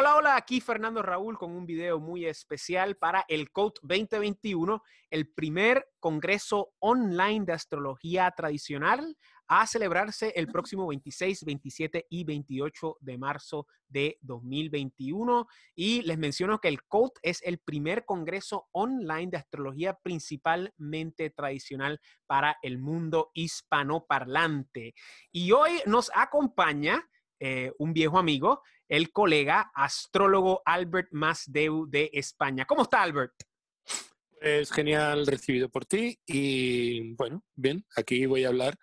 Hola, hola, aquí Fernando Raúl con un video muy especial para el Code 2021, el primer congreso online de astrología tradicional a celebrarse el próximo 26, 27 y 28 de marzo de 2021. Y les menciono que el Code es el primer congreso online de astrología principalmente tradicional para el mundo hispanoparlante. Y hoy nos acompaña eh, un viejo amigo, el colega astrólogo Albert Masdeu de España. ¿Cómo está, Albert? Es genial recibido por ti y bueno, bien, aquí voy a hablar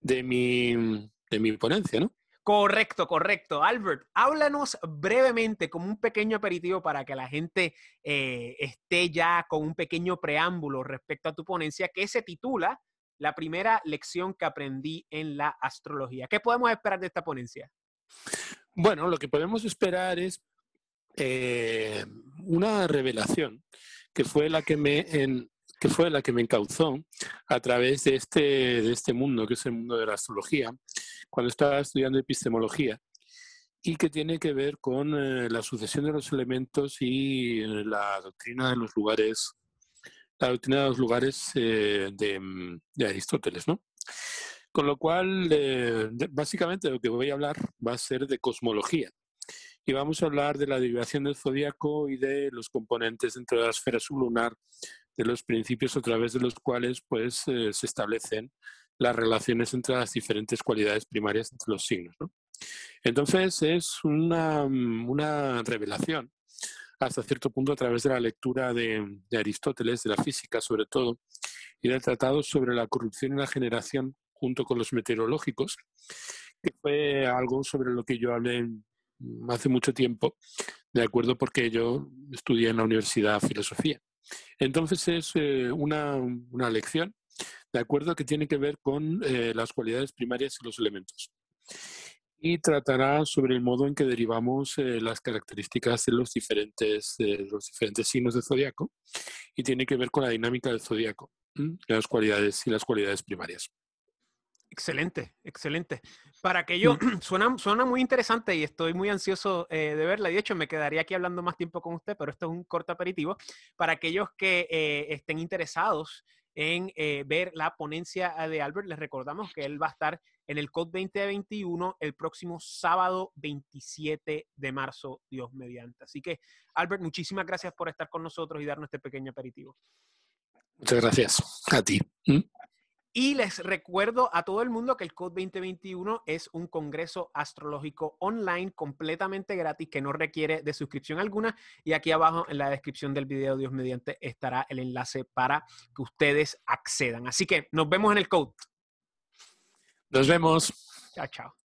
de mi, ponencia, ¿no? Correcto, correcto. Albert, háblanos brevemente como un pequeño aperitivo para que la gente eh, esté ya con un pequeño preámbulo respecto a tu ponencia que se titula La primera lección que aprendí en la astrología. ¿Qué podemos esperar de esta ponencia? Bueno, lo que podemos esperar es eh, una revelación que fue la que me que fue la que me encauzó a través de este, de este mundo, que es el mundo de la astrología, cuando estaba estudiando epistemología, y que tiene que ver con eh, la sucesión de los elementos y eh, la doctrina de los lugares, la doctrina de los lugares de, Aristóteles, ¿no? Con lo cual, eh, básicamente lo que voy a hablar va a ser de cosmología. Y vamos a hablar de la derivación del zodiaco y de los componentes dentro de la esfera sublunar, de los principios a través de los cuales pues, eh, se establecen las relaciones entre las diferentes cualidades primarias entre los signos. Entonces, es una, revelación hasta cierto punto a través de la lectura de, Aristóteles, de la física sobre todo, y del tratado sobre la corrupción y la generación junto con los meteorológicos, que fue algo sobre lo que yo hablé mm, hace mucho tiempo, de acuerdo, porque yo estudié en la universidad filosofía. Entonces es eh, una, lección, de acuerdo, que tiene que ver con eh, las cualidades primarias y los elementos. Y tratará sobre el modo en que derivamos eh, las características de los diferentes, signos del zodiaco y tiene que ver con la dinámica del zodiaco, las cualidades y las cualidades primarias. Excelente, excelente. Para que suena, suena muy interesante y estoy muy ansioso eh, de verla. de hecho, me quedaría aquí hablando más tiempo con usted, pero esto es un corto aperitivo. Para aquellos que eh, estén interesados en eh, ver la ponencia ah, de Albert, les recordamos que él va a estar en el COD 2021 el próximo sábado 27 de marzo, Dios mediante. Así que, Albert, muchísimas gracias por estar con nosotros y darnos este pequeño aperitivo. Muchas gracias a ti. ¿Mm? Y les recuerdo a todo el mundo que el Code 2021 es un congreso astrológico online completamente gratis que no requiere de suscripción alguna. Y aquí abajo en la descripción del video, Dios mediante, estará el enlace para que ustedes accedan. Así que nos vemos en el Code. Nos vemos. Chao, chao.